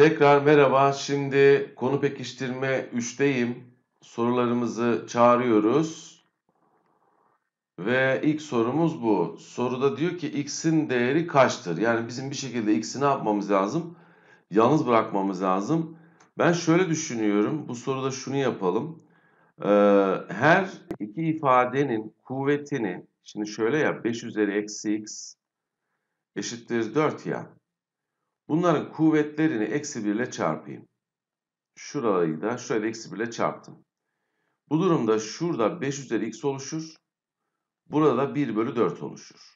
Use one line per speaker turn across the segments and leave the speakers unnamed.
Tekrar merhaba. Şimdi konu pekiştirme 3'teyim. Sorularımızı çağırıyoruz. Ve ilk sorumuz bu. Soruda diyor ki x'in değeri kaçtır? Yani bizim bir şekilde x'i ne yapmamız lazım? Yalnız bırakmamız lazım. Ben şöyle düşünüyorum. Bu soruda şunu yapalım. Ee, her iki ifadenin kuvvetini, şimdi şöyle ya 5 üzeri eksi x eşittir 4 ya. Bunların kuvvetlerini eksi 1 ile çarpayım. Şurayı da şöyle eksi 1 ile çarptım. Bu durumda şurada 5 üzeri x oluşur. Burada da 1 bölü 4 oluşur.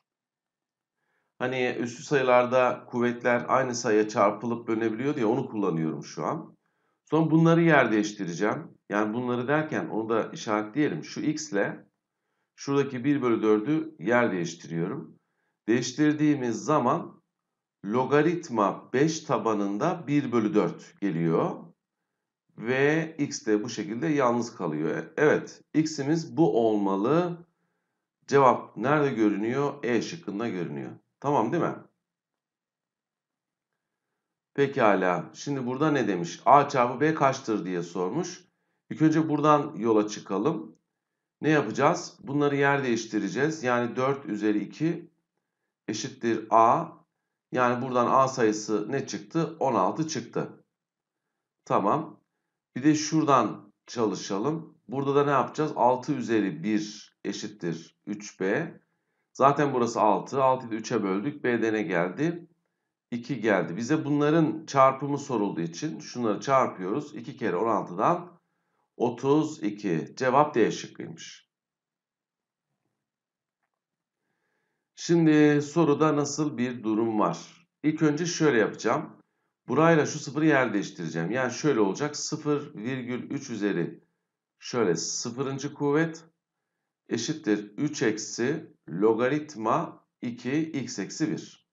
Hani üstü sayılarda kuvvetler aynı sayıya çarpılıp bölünebiliyor diye onu kullanıyorum şu an. Sonra bunları yer değiştireceğim. Yani bunları derken onu da işaretleyelim. Şu x ile şuradaki 1 bölü 4'ü yer değiştiriyorum. Değiştirdiğimiz zaman logaritma 5 tabanında 1 bölü 4 geliyor. Ve x de bu şekilde yalnız kalıyor. Evet x'imiz bu olmalı. Cevap nerede görünüyor? E şıkkında görünüyor. Tamam değil mi? Pekala. Şimdi burada ne demiş? A çarpı B kaçtır diye sormuş. İlk önce buradan yola çıkalım. Ne yapacağız? Bunları yer değiştireceğiz. Yani 4 üzeri 2 eşittir A yani buradan A sayısı ne çıktı? 16 çıktı. Tamam. Bir de şuradan çalışalım. Burada da ne yapacağız? 6 üzeri 1 eşittir 3B. Zaten burası 6. 6'yı da 3'e böldük. B'de ne geldi? 2 geldi. Bize bunların çarpımı sorulduğu için şunları çarpıyoruz. 2 kere 16'dan 32. Cevap D şıkkıymış. Şimdi soruda nasıl bir durum var? İlk önce şöyle yapacağım. Burayla şu sıfırı yer değiştireceğim. Yani şöyle olacak. 0,3 üzeri şöyle sıfırıncı kuvvet eşittir 3 eksi logaritma 2 x eksi 1.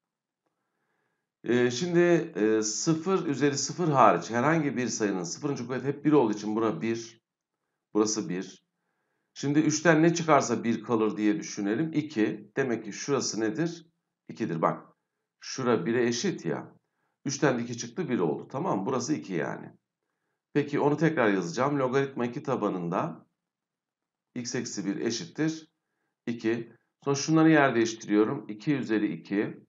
Ee, şimdi e, 0 üzeri 0 hariç herhangi bir sayının sıfırıncı kuvvet hep 1 olduğu için bura 1. Burası 1. Şimdi 3'ten ne çıkarsa 1 kalır diye düşünelim. 2. Demek ki şurası nedir? 2'dir. Bak. Şura 1'e eşit ya. 3'ten 2 çıktı 1 oldu. Tamam mı? Burası 2 yani. Peki onu tekrar yazacağım. Logaritma 2 tabanında x eksi 1 eşittir 2. Sonra şunları yer değiştiriyorum. 2 üzeri 2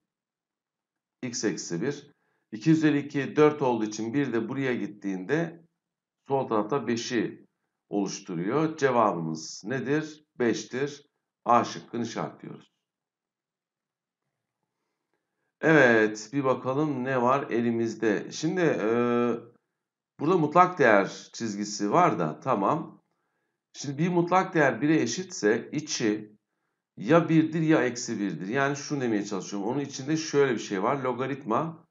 x eksi 1. 2 üzeri 2 4 olduğu için 1 de buraya gittiğinde sol tarafta 5'i oluşturuyor. Cevabımız nedir? 5'tir. A şıkkını işaretliyoruz. Evet bir bakalım ne var elimizde. Şimdi e, burada mutlak değer çizgisi var da tamam. Şimdi bir mutlak değer 1'e eşitse içi ya 1'dir ya eksi 1'dir. Yani şunu demeye çalışıyorum. Onun içinde şöyle bir şey var. Logaritma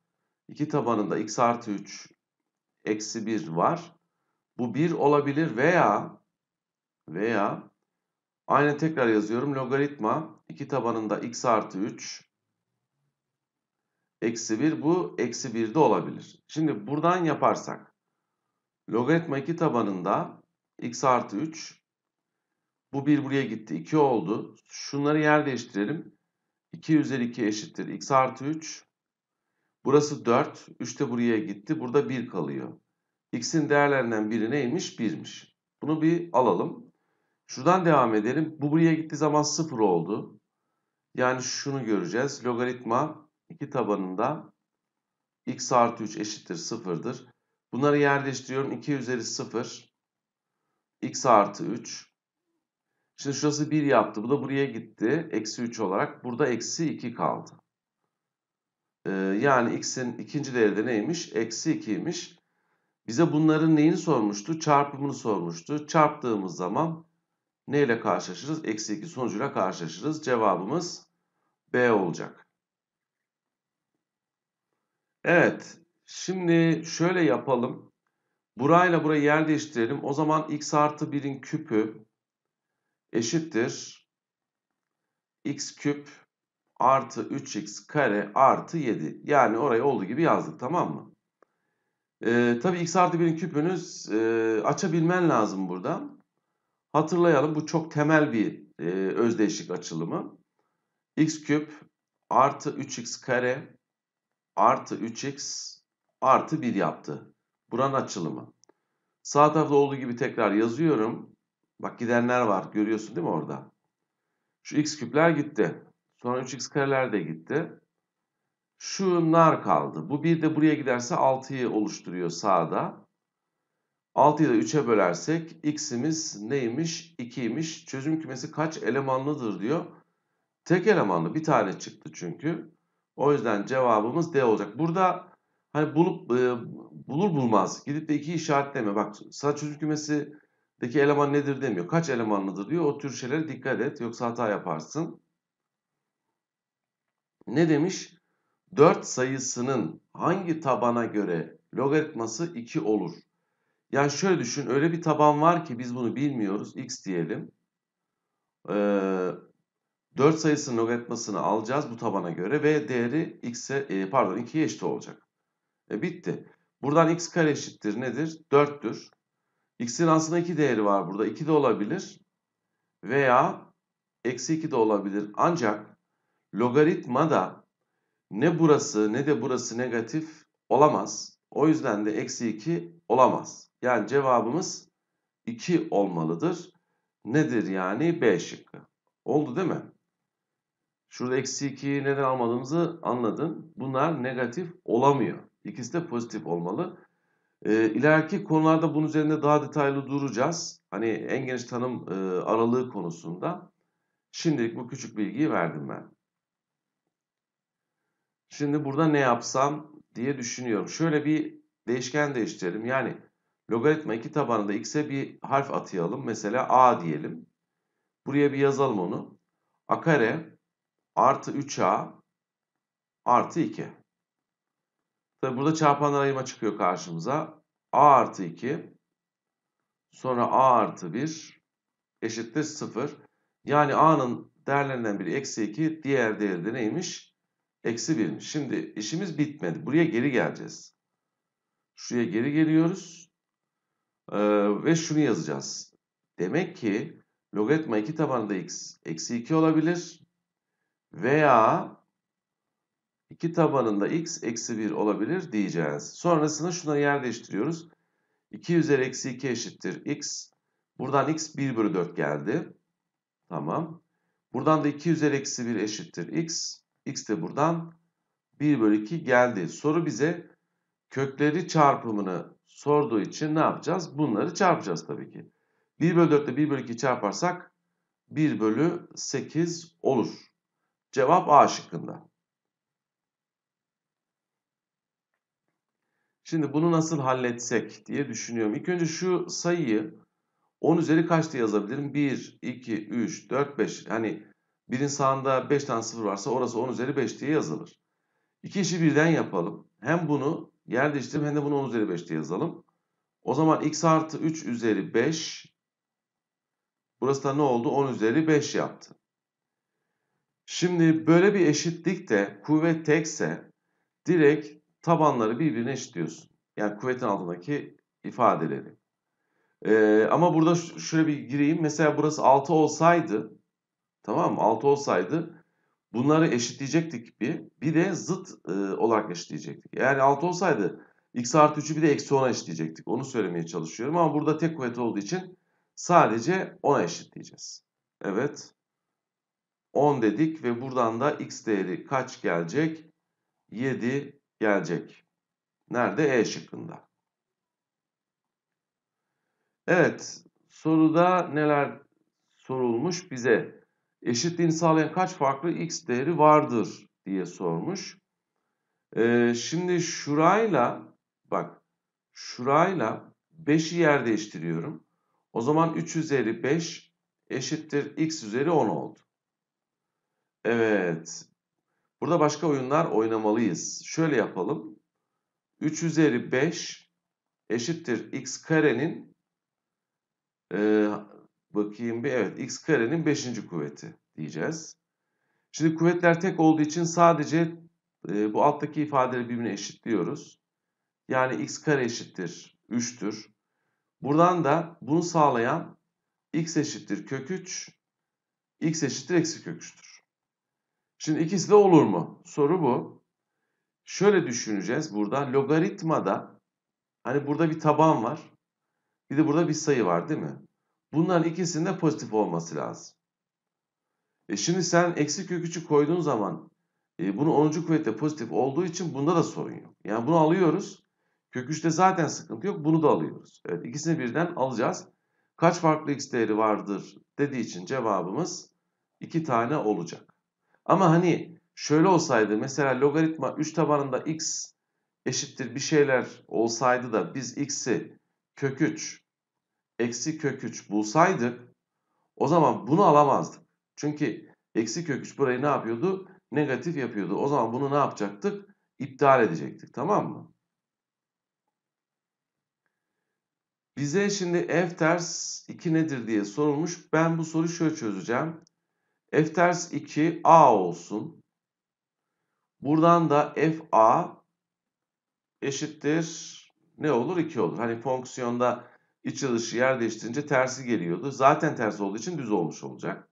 2 tabanında x artı 3 eksi 1 var. Bu bir olabilir veya veya aynı tekrar yazıyorum logaritma 2 tabanında x artı 3 eksi 1 bu eksi 1 de olabilir. Şimdi buradan yaparsak logaritma 2 tabanında x artı 3 bu 1 buraya gitti 2 oldu. Şunları yer değiştirelim. 2 üzeri 2 eşittir x artı 3. Burası 4. 3 de buraya gitti. Burada 1 kalıyor. X'in değerlerinden biri neymiş? 1'miş. Bunu bir alalım. Şuradan devam edelim. Bu buraya gittiği zaman 0 oldu. Yani şunu göreceğiz. Logaritma 2 tabanında x artı 3 eşittir 0'dır. Bunları yerleştiriyorum. 2 üzeri 0 x artı 3 Şimdi şurası 1 yaptı. Bu da buraya gitti. Eksi 3 olarak. Burada eksi 2 kaldı. Ee, yani x'in ikinci değeri de neymiş? Eksi 2'ymiş. Bize bunların neyini sormuştu? Çarpımını sormuştu. Çarptığımız zaman neyle karşılaşırız? Eksi 2 sonucuyla karşılaşırız. Cevabımız B olacak. Evet. Şimdi şöyle yapalım. Burayla burayı yer değiştirelim. O zaman x artı 1'in küpü eşittir. x küp artı 3x kare artı 7. Yani orayı olduğu gibi yazdık tamam mı? E, tabii x artı 1'in küpünü e, açabilmen lazım burada. Hatırlayalım bu çok temel bir e, özdeşlik açılımı. x küp artı 3x kare artı 3x artı 1 yaptı. Buranın açılımı. Sağ tarafta olduğu gibi tekrar yazıyorum. Bak gidenler var. Görüyorsun değil mi orada? Şu x küpler gitti. Sonra 3x kareler de gitti. Şunlar kaldı. Bu bir de buraya giderse 6'yı oluşturuyor sağda. 6'yı da 3'e bölersek x'imiz neymiş? 2'ymiş. Çözüm kümesi kaç elemanlıdır diyor. Tek elemanlı bir tane çıktı çünkü. O yüzden cevabımız D olacak. Burada hani bulup e, bulur bulmaz gidip de 2'yi işaretleme. Bak sağ çözüm kümesi kümesindeki eleman nedir demiyor. Kaç elemanlıdır diyor. O tür şeylere dikkat et. Yoksa hata yaparsın. Ne demiş? 4 sayısının hangi tabana göre logaritması 2 olur? Yani şöyle düşün öyle bir taban var ki biz bunu bilmiyoruz x diyelim. Ee, 4 sayısının logaritmasını alacağız bu tabana göre ve değeri x'e e, pardon 2'ye eşit olacak. E, bitti. Buradan x kare eşittir nedir? 4'tür. X'in aslında 2 değeri var burada. 2 de olabilir veya eksi 2 de olabilir. Ancak logaritma da ne burası ne de burası negatif olamaz. O yüzden de eksi 2 olamaz. Yani cevabımız 2 olmalıdır. Nedir yani? B şıkkı. Oldu değil mi? Şurada eksi 2'yi neden almadığımızı anladın. Bunlar negatif olamıyor. İkisi de pozitif olmalı. E, ileriki konularda bunun üzerinde daha detaylı duracağız. Hani en geniş tanım e, aralığı konusunda. Şimdilik bu küçük bilgiyi verdim ben. Şimdi burada ne yapsam diye düşünüyorum. Şöyle bir değişken değiştirelim. Yani logaritma 2 tabanında x'e bir harf atayalım. Mesela a diyelim. Buraya bir yazalım onu. a kare artı 3a artı 2. Tabi burada çarpanlar ayırma çıkıyor karşımıza. a artı 2 sonra a artı 1 eşittir 0. Yani a'nın değerlerinden biri eksi 2 diğer değeri de neymiş? Eksi 1. Şimdi işimiz bitmedi. Buraya geri geleceğiz. Şuraya geri geliyoruz. Ee, ve şunu yazacağız. Demek ki logaritma 2 tabanında x eksi 2 olabilir. Veya 2 tabanında x eksi 1 olabilir diyeceğiz. Sonrasında şuna yer değiştiriyoruz. 2 üzeri eksi 2 eşittir x. Buradan x 1 bölü 4 geldi. Tamam. Buradan da 2 üzeri eksi 1 eşittir x. X de buradan 1 bölü 2 geldi. Soru bize kökleri çarpımını sorduğu için ne yapacağız? Bunları çarpacağız tabii ki. 1 bölü 4 ile 1 bölü 2 çarparsak 1 bölü 8 olur. Cevap A şıkkında. Şimdi bunu nasıl halletsek diye düşünüyorum. İlk önce şu sayıyı 10 üzeri kaç diye yazabilirim? 1, 2, 3, 4, 5. Hani Birin sağında 5 tane sıfır varsa orası 10 üzeri 5 diye yazılır. İki işi birden yapalım. Hem bunu yer değiştirip hem de bunu 10 üzeri 5 diye yazalım. O zaman x artı 3 üzeri 5 burası da ne oldu? 10 üzeri 5 yaptı. Şimdi böyle bir eşitlikte kuvvet tekse direkt tabanları birbirine eşitliyorsun. Yani kuvvetin altındaki ifadeleri. Ee, ama burada şöyle bir gireyim. Mesela burası 6 olsaydı Tamam mı? 6 olsaydı bunları eşitleyecektik bir. Bir de zıt e, olarak eşitleyecektik. Yani 6 olsaydı x artı 3'ü bir de eksi 10'a eşitleyecektik. Onu söylemeye çalışıyorum ama burada tek kuvvet olduğu için sadece 10'a eşitleyeceğiz. Evet. 10 dedik ve buradan da x değeri kaç gelecek? 7 gelecek. Nerede? E şıkkında. Evet. Soruda neler sorulmuş bize? eşitliğini sağlayan kaç farklı x değeri vardır diye sormuş. Ee, şimdi şurayla bak şurayla 5'i yer değiştiriyorum. O zaman 3 üzeri 5 eşittir x üzeri 10 oldu. Evet. Burada başka oyunlar oynamalıyız. Şöyle yapalım. 3 üzeri 5 eşittir x karenin e, Bakayım bir evet x karenin 5. kuvveti diyeceğiz. Şimdi kuvvetler tek olduğu için sadece e, bu alttaki ifadeleri birbirine eşitliyoruz. Yani x kare eşittir 3'tür. Buradan da bunu sağlayan x eşittir kök 3, x eşittir eksi kök 3'tür. Şimdi ikisi de olur mu? Soru bu. Şöyle düşüneceğiz burada logaritmada hani burada bir taban var. Bir de burada bir sayı var değil mi? Bunların ikisinde pozitif olması lazım. E şimdi sen eksi kök 3'ü koyduğun zaman e, bunu 10. kuvvette pozitif olduğu için bunda da sorun yok. Yani bunu alıyoruz. Kök 3'te zaten sıkıntı yok. Bunu da alıyoruz. Evet ikisini birden alacağız. Kaç farklı x değeri vardır dediği için cevabımız 2 tane olacak. Ama hani şöyle olsaydı mesela logaritma 3 tabanında x eşittir bir şeyler olsaydı da biz x'i kök 3 eksi kök 3 bulsaydık o zaman bunu alamazdık. Çünkü eksi kök 3 burayı ne yapıyordu? Negatif yapıyordu. O zaman bunu ne yapacaktık? İptal edecektik. Tamam mı? Bize şimdi f ters 2 nedir diye sorulmuş. Ben bu soruyu şöyle çözeceğim. f ters 2 a olsun. Buradan da f a eşittir ne olur? 2 olur. Hani fonksiyonda İç çalışı yer değiştirince tersi geliyordu. Zaten ters olduğu için düz olmuş olacak.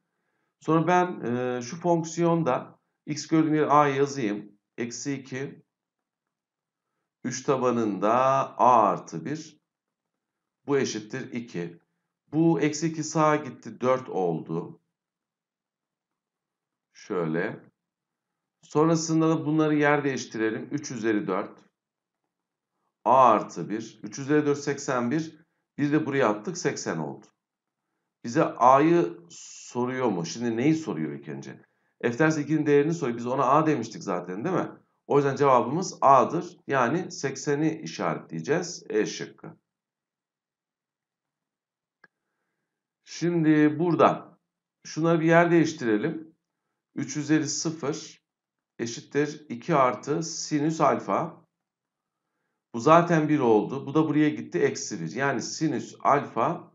Sonra ben e, şu fonksiyonda x gördüğüm yere a yazayım. Eksi 2 3 tabanında a artı 1 bu eşittir 2. Bu eksi 2 sağa gitti 4 oldu. Şöyle. Sonrasında da bunları yer değiştirelim. 3 üzeri 4 a artı 1. 3 üzeri 4 81. Bir de buraya attık 80 oldu. Bize A'yı soruyor mu? Şimdi neyi soruyor ilk önce? F ters 2'nin değerini soruyor. Biz ona A demiştik zaten değil mi? O yüzden cevabımız A'dır. Yani 80'i işaretleyeceğiz. E şıkkı. Şimdi burada şunları bir yer değiştirelim. 3 üzeri 0 eşittir 2 artı sinüs alfa. Bu zaten 1 oldu. Bu da buraya gitti. Eksi 1. Yani sinüs alfa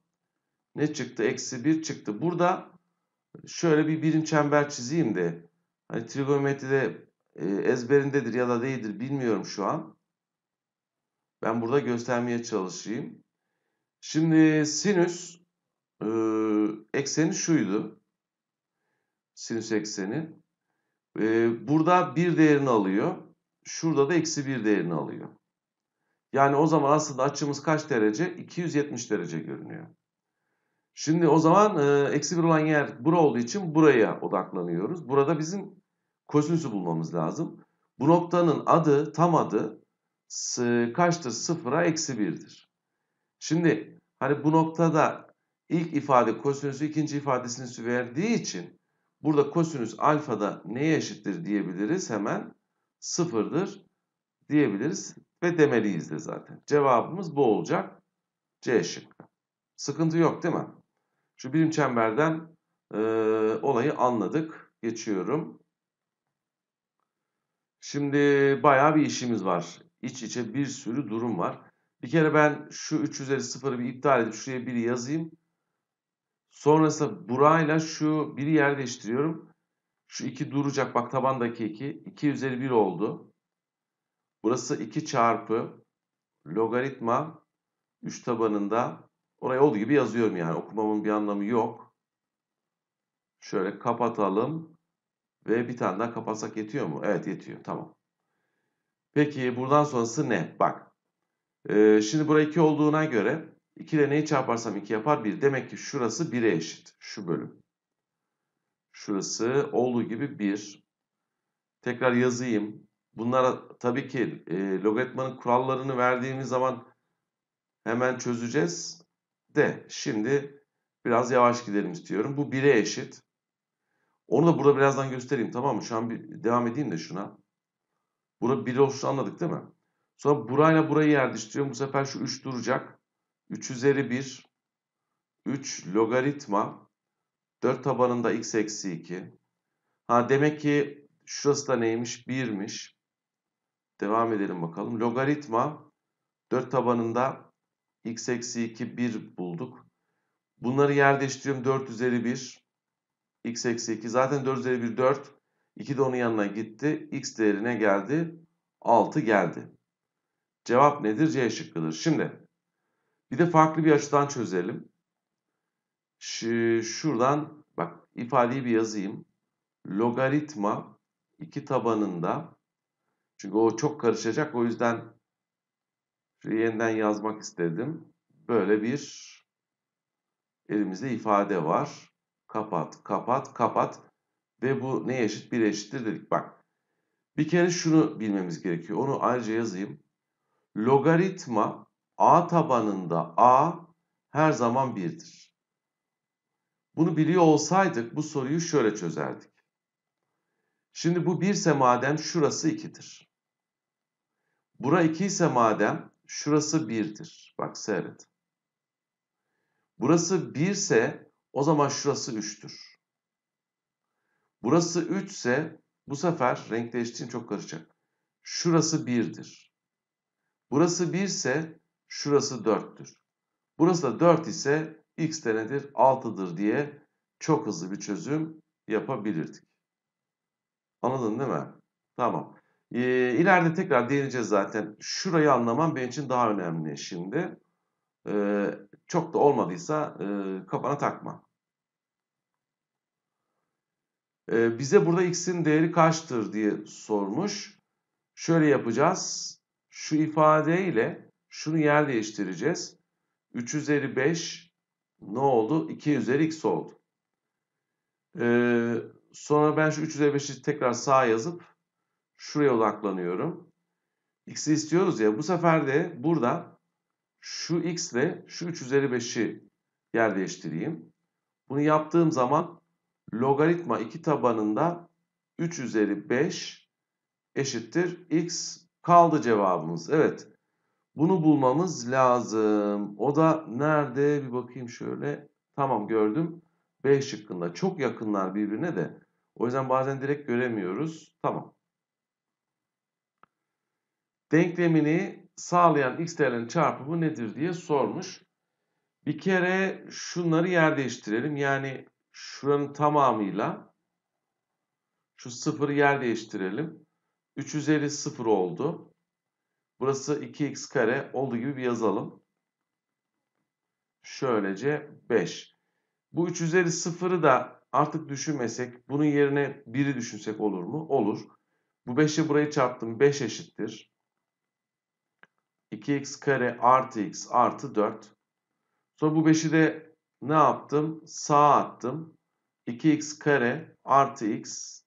ne çıktı? Eksi 1 çıktı. Burada şöyle bir birim çember çizeyim de hani trigonometride e, ezberindedir ya da değildir bilmiyorum şu an. Ben burada göstermeye çalışayım. Şimdi sinüs e, ekseni şuydu. Sinüs ekseni. E, burada bir değerini alıyor. Şurada da eksi bir değerini alıyor. Yani o zaman aslında açımız kaç derece? 270 derece görünüyor. Şimdi o zaman e, eksi bir olan yer bura olduğu için buraya odaklanıyoruz. Burada bizim kosinüsü bulmamız lazım. Bu noktanın adı, tam adı kaçtır? 0'a eksi birdir. Şimdi hani bu noktada ilk ifade kosinüsü ikinci ifadesini verdiği için burada kosinüs alfada neye eşittir diyebiliriz hemen? Sıfırdır diyebiliriz ve demeliyiz de zaten. Cevabımız bu olacak. C şıkkı. Sıkıntı yok değil mi? Şu birim çemberden e, olayı anladık. Geçiyorum. Şimdi bayağı bir işimiz var. İç içe bir sürü durum var. Bir kere ben şu 3 üzeri 0'ı bir iptal edip şuraya 1 yazayım. Sonrasında burayla şu 1'i yer değiştiriyorum. Şu 2 duracak. Bak tabandaki 2. 2 üzeri 1 oldu. Burası 2 çarpı logaritma 3 tabanında oraya olduğu gibi yazıyorum yani okumamın bir anlamı yok. Şöyle kapatalım ve bir tane daha kapatsak yetiyor mu? Evet yetiyor tamam. Peki buradan sonrası ne? Bak ee, şimdi buraya 2 olduğuna göre 2 ile neyi çarparsam 2 yapar 1. Demek ki şurası 1'e eşit. Şu bölüm. Şurası olduğu gibi 1. Tekrar yazayım. Bunlara tabii ki e, logaritmanın kurallarını verdiğimiz zaman hemen çözeceğiz. De şimdi biraz yavaş gidelim istiyorum. Bu 1'e eşit. Onu da burada birazdan göstereyim tamam mı? Şu an bir devam edeyim de şuna. Burada 1 olsun anladık değil mi? Sonra burayla burayı yerleştiriyorum. Bu sefer şu 3 duracak. 3 üzeri 1. 3 logaritma. 4 tabanında x eksi 2. Ha demek ki şurası da neymiş? 1'miş. Devam edelim bakalım. Logaritma 4 tabanında x eksi 2 1 bulduk. Bunları yer değiştiriyorum. 4 üzeri 1 x eksi 2. Zaten 4 üzeri 1 4. 2 de onun yanına gitti. x değerine geldi. 6 geldi. Cevap nedir? C şıkkıdır. Şimdi bir de farklı bir açıdan çözelim. Şu, şuradan bak ifadeyi bir yazayım. Logaritma 2 tabanında çünkü o çok karışacak. O yüzden şurayı yeniden yazmak istedim. Böyle bir elimizde ifade var. Kapat, kapat, kapat. Ve bu ne eşit? Bir eşittir dedik. Bak. Bir kere şunu bilmemiz gerekiyor. Onu ayrıca yazayım. Logaritma a tabanında a her zaman 1'dir. Bunu biliyor olsaydık bu soruyu şöyle çözerdik. Şimdi bu 1 ise madem şurası 2'dir. Bura 2 ise madem şurası 1'dir. Bak seyret. Burası 1 ise o zaman şurası 3'tür. Burası 3 ise bu sefer renk değiştiğin çok karışacak. Şurası 1'dir. Burası 1 ise şurası 4'tür. Burası da 4 ise x de nedir? 6'dır diye çok hızlı bir çözüm yapabilirdik. Anladın değil mi? Tamam. E, ileride tekrar değineceğiz zaten. Şurayı anlamam benim için daha önemli şimdi. E, çok da olmadıysa e, kafana takma. E, bize burada x'in değeri kaçtır diye sormuş. Şöyle yapacağız. Şu ifadeyle şunu yer değiştireceğiz. 3 üzeri 5 ne oldu? 2 üzeri x oldu. Ee, sonra ben şu 3 üzeri 5'i tekrar sağa yazıp Şuraya odaklanıyorum. X'i istiyoruz ya bu sefer de burada şu X ile şu 3 üzeri 5'i yer değiştireyim. Bunu yaptığım zaman logaritma 2 tabanında 3 üzeri 5 eşittir X kaldı cevabımız. Evet bunu bulmamız lazım. O da nerede bir bakayım şöyle. Tamam gördüm. B şıkkında çok yakınlar birbirine de. O yüzden bazen direkt göremiyoruz. Tamam. Denklemini sağlayan x değerlerinin çarpımı nedir diye sormuş. Bir kere şunları yer değiştirelim. Yani şuranın tamamıyla şu sıfırı yer değiştirelim. 3 üzeri 0 oldu. Burası 2x kare olduğu gibi bir yazalım. Şöylece 5. Bu 3 üzeri 0'ı da artık düşünmesek bunun yerine 1'i düşünsek olur mu? Olur. Bu 5'i burayı çarptım. 5 eşittir. 2x kare artı x artı 4. Sonra bu 5'i de ne yaptım? Sağa attım. 2x kare artı x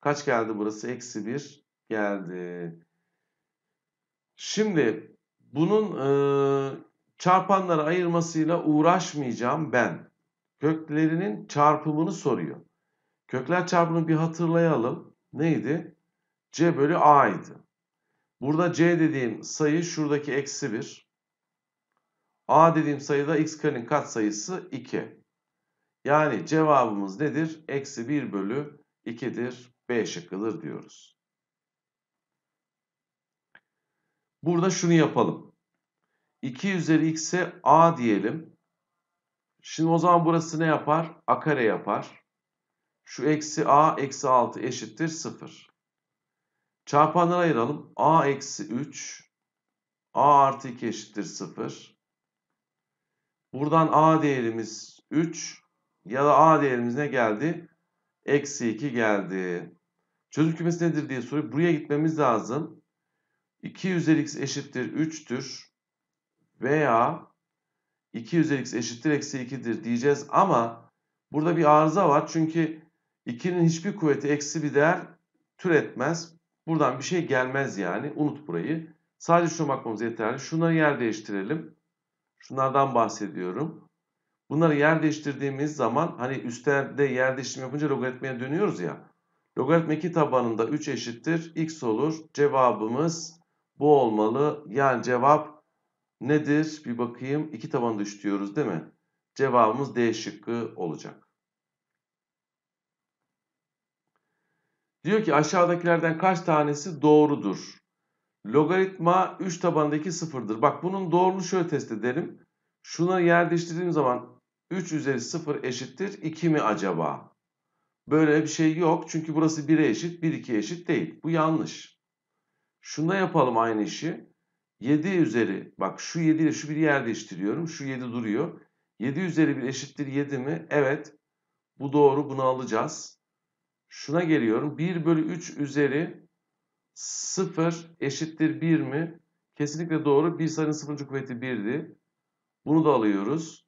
kaç geldi burası? Eksi 1 geldi. Şimdi bunun e, çarpanlara ayırmasıyla uğraşmayacağım ben. Köklerinin çarpımını soruyor. Kökler çarpımını bir hatırlayalım. Neydi? C bölü A idi. Burada C dediğim sayı şuradaki eksi 1. A dediğim sayı da x karenin katsayısı 2. Yani cevabımız nedir? Eksi 1 bölü 2'dir. B şıkkıdır diyoruz. Burada şunu yapalım. 2 üzeri x'e a diyelim. Şimdi o zaman burası ne yapar? A kare yapar. Şu eksi a eksi 6 eşittir 0. Çarpanlara ayıralım. A eksi 3. A artı 2 eşittir 0. Buradan A değerimiz 3. Ya da A değerimiz ne geldi? Eksi 2 geldi. Çözüm kümesi nedir diye soruyor. Buraya gitmemiz lazım. 2 üzeri x eşittir 3'tür. Veya 2 üzeri x eşittir eksi 2'dir diyeceğiz. Ama burada bir arıza var. Çünkü 2'nin hiçbir kuvveti eksi bir değer türetmez. Buradan bir şey gelmez yani. Unut burayı. Sadece şuna bakmamız yeterli. Şunları yer değiştirelim. Şunlardan bahsediyorum. Bunları yer değiştirdiğimiz zaman hani üstlerde yer değiştirme yapınca logaritmaya dönüyoruz ya. Logaritma 2 tabanında 3 eşittir. X olur. Cevabımız bu olmalı. Yani cevap nedir? Bir bakayım. 2 tabanında 3 diyoruz değil mi? Cevabımız D şıkkı olacak. Diyor ki aşağıdakilerden kaç tanesi doğrudur? Logaritma 3 tabanındaki sıfırdır. Bak bunun doğruluğu şöyle test edelim. Şuna yer değiştirdiğim zaman 3 üzeri 0 eşittir 2 mi acaba? Böyle bir şey yok. Çünkü burası 1'e eşit, 1 2'ye eşit değil. Bu yanlış. Şunda yapalım aynı işi. 7 üzeri, bak şu 7 ile şu 1'i yer değiştiriyorum. Şu 7 duruyor. 7 üzeri 1 eşittir 7 mi? Evet. Bu doğru. Bunu alacağız şuna geliyorum. 1 bölü 3 üzeri 0 eşittir 1 mi? Kesinlikle doğru. Bir sayının 0. kuvveti 1'di. Bunu da alıyoruz.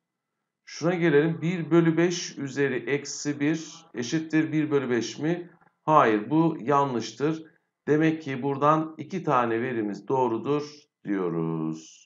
Şuna gelelim. 1 bölü 5 üzeri eksi 1 eşittir 1 bölü 5 mi? Hayır bu yanlıştır. Demek ki buradan iki tane verimiz doğrudur diyoruz.